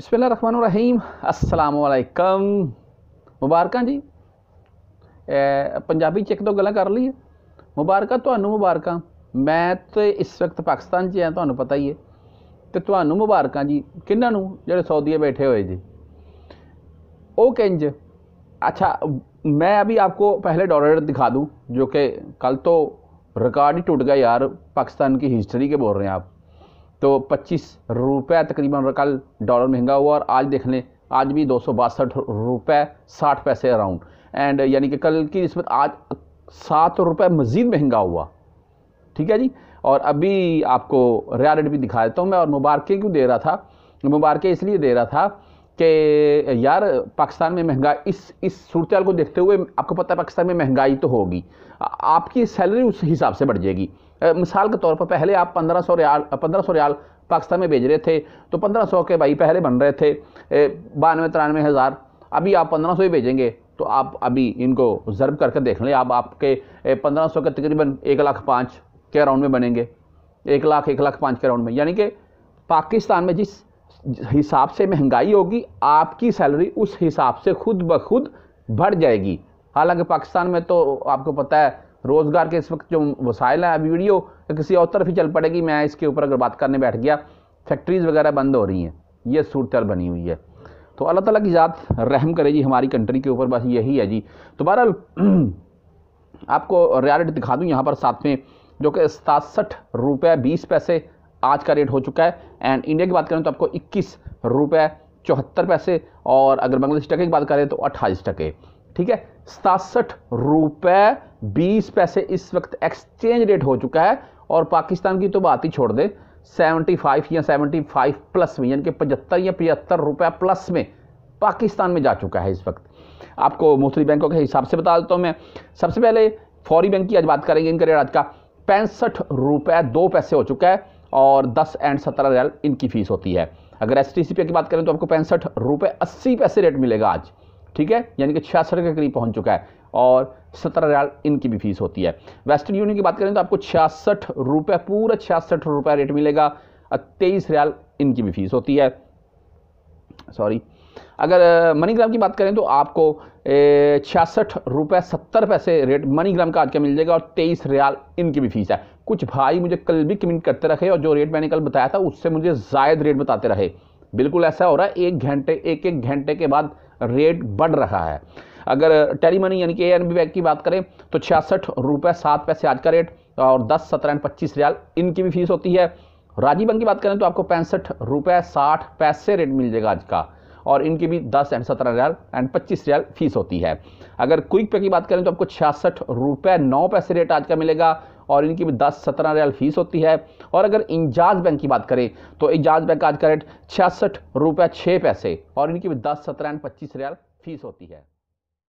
बिस्मिल रखमान रहीम असलम वालेकम मुबारक जी ए, पंजाबी चिक तो गल कर ली है मुबारक मुबारक मैं तो इस वक्त पाकिस्तान से हाँ तुम्हें पता ही है तो थानू मुबारक जी कि जो सऊदी बैठे हुए जी ओ केंज अच्छा मैं अभी आपको पहले डॉलर दिखा दूँ जो कि कल तो रिकॉर्ड ही टूट गया यार पाकिस्तान की हिस्ट्री के बोल रहे हैं आप तो पच्चीस रुपये तकरीबन कल डॉलर महंगा हुआ और आज देख लें आज भी दो सौ बासठ रुपये साठ पैसे अराउंड एंड यानी कि कल की नस्बत आज सात रुपये मज़ीद महंगा हुआ ठीक है जी और अभी आपको रिया रेट भी दिखा देता हूँ मैं और मुबारकें क्यों दे रहा था मुबारकें इसलिए दे रहा था कि यार पाकिस्तान में महंगाई इस इस सूरत को देखते हुए आपको पता है पाकिस्तान में महंगाई तो होगी आपकी सैलरी उस हिसाब से बढ़ जाएगी मिसाल के तौर पर पहले आप पंद्रह सौ रियाल पंद्रह सौ रियाल पाकिस्तान में भेज रहे थे तो पंद्रह सौ के भाई पहले बन रहे थे बानवे तिरानवे हज़ार अभी आप पंद्रह सौ ही भेजेंगे तो आप अभी इनको ज़र्ब करके देख लें आप आपके पंद्रह सौ के तकरीबन एक लाख पाँच के अराउंड में बनेंगे एक लाख एक लाख पाँच के अराउंड में यानी कि पाकिस्तान में जिस हिसाब से महंगाई होगी आपकी सैलरी उस हिसाब से खुद ब खुद बढ़ जाएगी हालांकि पाकिस्तान में तो आपको पता है रोज़गार के इस वक्त जो वसाइल हैं अभी वीडियो किसी और तरफ ही चल पड़ेगी मैं इसके ऊपर अगर बात करने बैठ गया फैक्ट्रीज़ वगैरह बंद हो रही हैं ये सूरत बनी हुई है तो अल्लाह ताला की ज़ात रहम करे जी हमारी कंट्री के ऊपर बस यही है जी तो बहरहाल आपको रियलिटी दिखा दूँ यहाँ पर साथ में जो कि सतासठ रुपये बीस पैसे आज का रेट हो चुका है एंड इंडिया की बात करें तो आपको इक्कीस रुपये चौहत्तर पैसे और अगर बांग्लादेश टके की बात करें तो अट्ठाईस टके ठीक है सतासठ रुपए बीस पैसे इस वक्त एक्सचेंज रेट हो चुका है और पाकिस्तान की तो बात ही छोड़ दे 75 या 75 प्लस में यानी कि पचहत्तर या पचहत्तर रुपए प्लस में पाकिस्तान में जा चुका है इस वक्त आपको मुख्तलि बैंकों के हिसाब से बता देता हूँ मैं सबसे पहले फौरी बैंक की आज बात करेंगे इनका रेट आज का पैंसठ रुपए दो पैसे हो चुका है और दस एंड सत्रह रियाल इनकी फ़ीस होती है अगर एस टी सी की बात करें तो आपको पैंसठ रुपये अस्सी पैसे रेट मिलेगा आज ठीक है यानी कि छियासठ के करीब पहुंच चुका है और सत्रह हज़ार इनकी भी फीस होती है वेस्टर्न यूनियन की बात करें तो आपको छियासठ रुपये पूरा छियासठ रुपये रेट मिलेगा और तेईस रियाल इनकी भी फीस होती है सॉरी अगर मनीग्राम की बात करें तो आपको छियासठ रुपये सत्तर पैसे रेट मनीग्राम का आज का मिल जाएगा और तेईस रियाल इनकी भी फीस है कुछ भाई मुझे कल भी कमेंट करते रहे और जो रेट मैंने कल बताया था उससे मुझे जायद रेट बताते रहे बिल्कुल ऐसा हो रहा है एक घंटे एक एक घंटे के बाद रेट बढ़ रहा है अगर टेली मनी यानी कि एन बी बैंक की बात करें तो छियासठ रुपये सात पैसे आज का रेट और दस सत्रह एंड पच्चीस रियाल इनकी भी फीस होती है राजीव बैंक की बात करें तो आपको पैंसठ रुपये साठ पैसे रेट मिल जाएगा आज का और इनकी भी दस एंड सत्रह रियाल एंड पच्चीस रियाल फीस होती है अगर क्विक पे की बात करें तो आपको छियासठ रुपये नौ पैसे रेट आज का मिलेगा और इनकी भी दस सत्रह रियाल फीस होती है और अगर इंजाज बैंक की बात करें तो इंजाज बैंक आज का रेट छियासठ रुपये छः पैसे और इनकी भी दस सत्रह एंड पच्चीस रियाल फीस होती है